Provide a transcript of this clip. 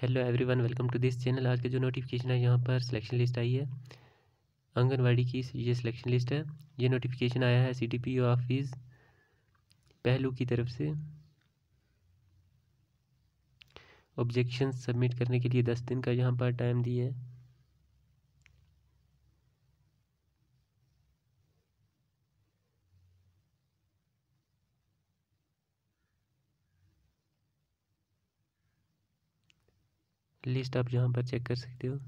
Hello everyone welcome to this channel आज का जो नोटिफिकेशन है यहाँ पर सिलेक्शन लिस्ट आई है आंगनवाड़ी की ये सिलेक्शन लिस्ट है ये नोटिफिकेशन आया है सी ऑफिस पहलू की तरफ से ऑब्जेक्शन सबमिट करने के लिए दस दिन का यहाँ पर टाइम दिया है लिस्ट आप यहाँ पर चेक कर सकते हो।